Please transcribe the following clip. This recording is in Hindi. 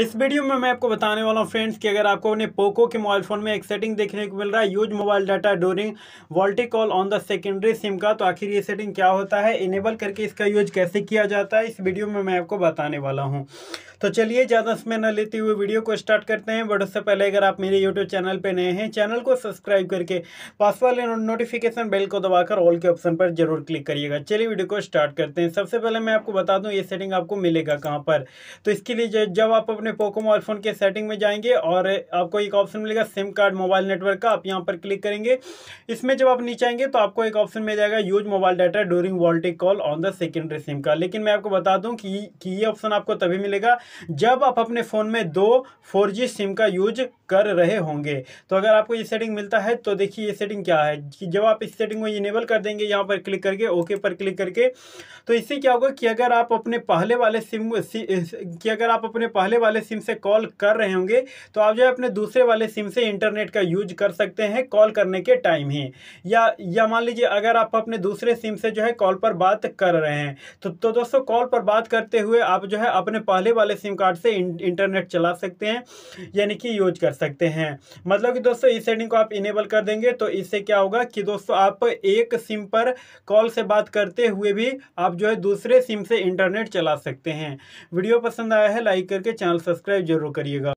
इस वीडियो में मैं आपको बताने वाला हूँ फ्रेंड्स कि अगर आपको अपने पोको के मोबाइल फ़ोन में एक सेटिंग देखने को मिल रहा है use mobile data during VoLTE call on the secondary SIM का तो आखिर ये सेटिंग क्या होता है इनेबल करके इसका यूज कैसे किया जाता है इस वीडियो में मैं आपको बताने वाला हूँ तो चलिए ज़्यादा समय न लेते हुए वीडियो को स्टार्ट करते हैं बट उससे पहले अगर आप मेरे यूट्यूब चैनल पर नए हैं चैनल को सब्सक्राइब करके पास वाले नोटिफिकेशन बेल को दबाकर ऑल के ऑप्शन पर जरूर क्लिक करिएगा चलिए वीडियो को स्टार्ट करते हैं सबसे पहले मैं आपको बता दूँ ये सेटिंग आपको मिलेगा कहाँ पर तो इसके लिए जब आप अपने पोको मोबाइल फ़ोन के सेटिंग में जाएंगे और आपको एक ऑप्शन मिलेगा सिम कार्ड मोबाइल नेटवर्क का आप यहाँ पर क्लिक करेंगे इसमें जब आप नीचे आएंगे तो आपको एक ऑप्शन मिल जाएगा use mobile data during VoLTE call on the secondary SIM का लेकिन मैं आपको बता दूँ कि, कि ये ऑप्शन आपको तभी मिलेगा जब आप अपने फ़ोन में दो फोर सिम का यूज कर रहे होंगे तो अगर आपको ये सेटिंग मिलता है तो देखिए ये सेटिंग क्या है कि जब आप इस सेटिंग को इनेबल कर देंगे यहाँ पर क्लिक करके ओके पर क्लिक करके तो इससे क्या होगा कि अगर आप अपने पहले वाले सिम कि अगर आप अपने पहले वाले सिम से कॉल कर रहे होंगे तो आप जो है अपने दूसरे वाले सिम से इंटरनेट का यूज कर सकते हैं कॉल करने के टाइम ही या या मान लीजिए अगर आप अपने दूसरे सिम से जो है कॉल पर बात कर रहे हैं तो तो दोस्तों कॉल पर बात करते हुए आप जो है अपने पहले वाले सिम कार्ड से इंटरनेट चला सकते हैं यानी कि यूज कर सकते हैं मतलब कि दोस्तों इस सेटिंग को आप इनेबल कर देंगे तो इससे क्या होगा कि दोस्तों आप एक सिम पर कॉल से बात करते हुए भी आप जो है दूसरे सिम से इंटरनेट चला सकते हैं वीडियो पसंद आया है लाइक करके चैनल सब्सक्राइब जरूर करिएगा